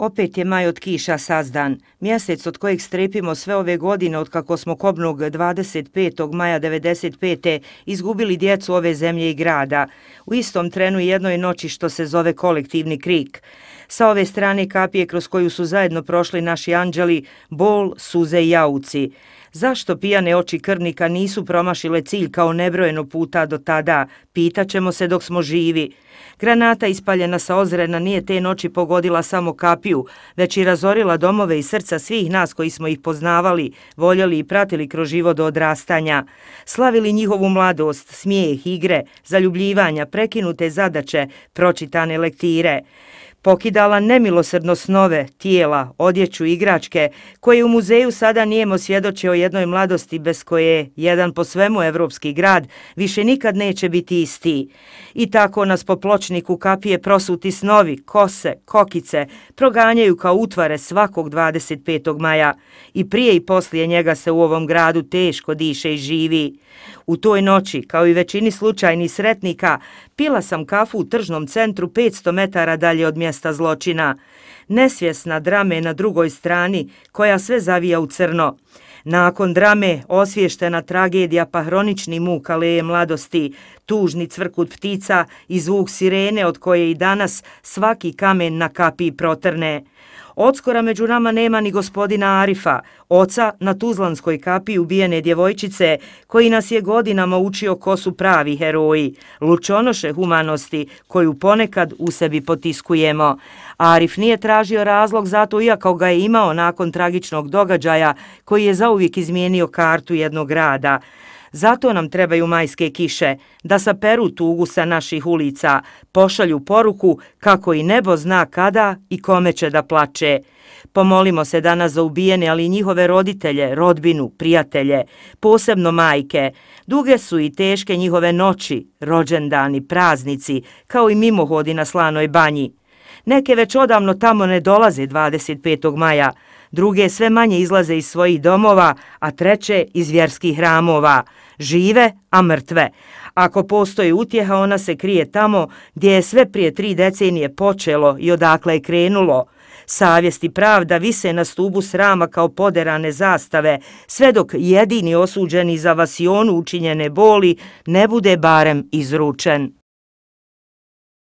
Opet je maj od kiša sazdan, mjesec od kojeg strepimo sve ove godine od kako smo kobnog 25. maja 1995. izgubili djecu ove zemlje i grada. U istom trenu jednoj noći što se zove kolektivni krik. Sa ove strane kapije kroz koju su zajedno prošli naši anđeli, bol, suze i jauci. Zašto pijane oči krnika nisu promašile cilj kao nebrojeno puta do tada, pitaćemo se dok smo živi. Granata ispaljena sa ozrena nije te noći pogodila samo kapiju, već i razorila domove i srca svih nas koji smo ih poznavali, voljeli i pratili kroz život do odrastanja. Slavili njihovu mladost, smijeh, igre, zaljubljivanja, prekinute zadaće, pročitane lektire pokidala nemilosrdno snove, tijela, odjeću, igračke, koje u muzeju sada nijemo svjedoče o jednoj mladosti bez koje jedan po svemu evropski grad više nikad neće biti isti. I tako nas po pločniku kapije prosuti snovi, kose, kokice, proganjaju kao utvare svakog 25. maja. I prije i poslije njega se u ovom gradu teško diše i živi. U toj noći, kao i većini slučajnih sretnika, pila sam kafu u tržnom centru 500 metara dalje od mjesta mjesta zločina. Nesvjesna drame na drugoj strani koja sve zavija u crno. Nakon drame osvještena tragedija pa hronični muk aleje mladosti, tužni cvrkut ptica i zvuk sirene od koje i danas svaki kamen na kapi protrne. Odskora među nama nema ni gospodina Arifa, oca na Tuzlanskoj kapi ubijene djevojčice, koji nas je godinama učio ko su pravi heroji, lučonoše humanosti koju ponekad u sebi potiskujemo. Arif nije tražio razlog zato iako ga je imao nakon tragičnog događaja koji je zauvijek izmijenio kartu jednog rada. Zato nam trebaju majske kiše, da saperu tugu sa naših ulica, pošalju poruku kako i nebo zna kada i kome će da plače. Pomolimo se danas za ubijene, ali i njihove roditelje, rodbinu, prijatelje, posebno majke. Duge su i teške njihove noći, rođendani, praznici, kao i mimohodi na slanoj banji. Neke već odavno tamo ne dolaze 25. maja, druge sve manje izlaze iz svojih domova, a treće iz vjerskih hramova žive, a mrtve. Ako postoji utjeha, ona se krije tamo gdje je sve prije tri decenije počelo i odakle je krenulo. Savjest i pravda vise na stubu srama kao poderane zastave, sve dok jedini osuđeni za vasionu učinjene boli ne bude barem izručen.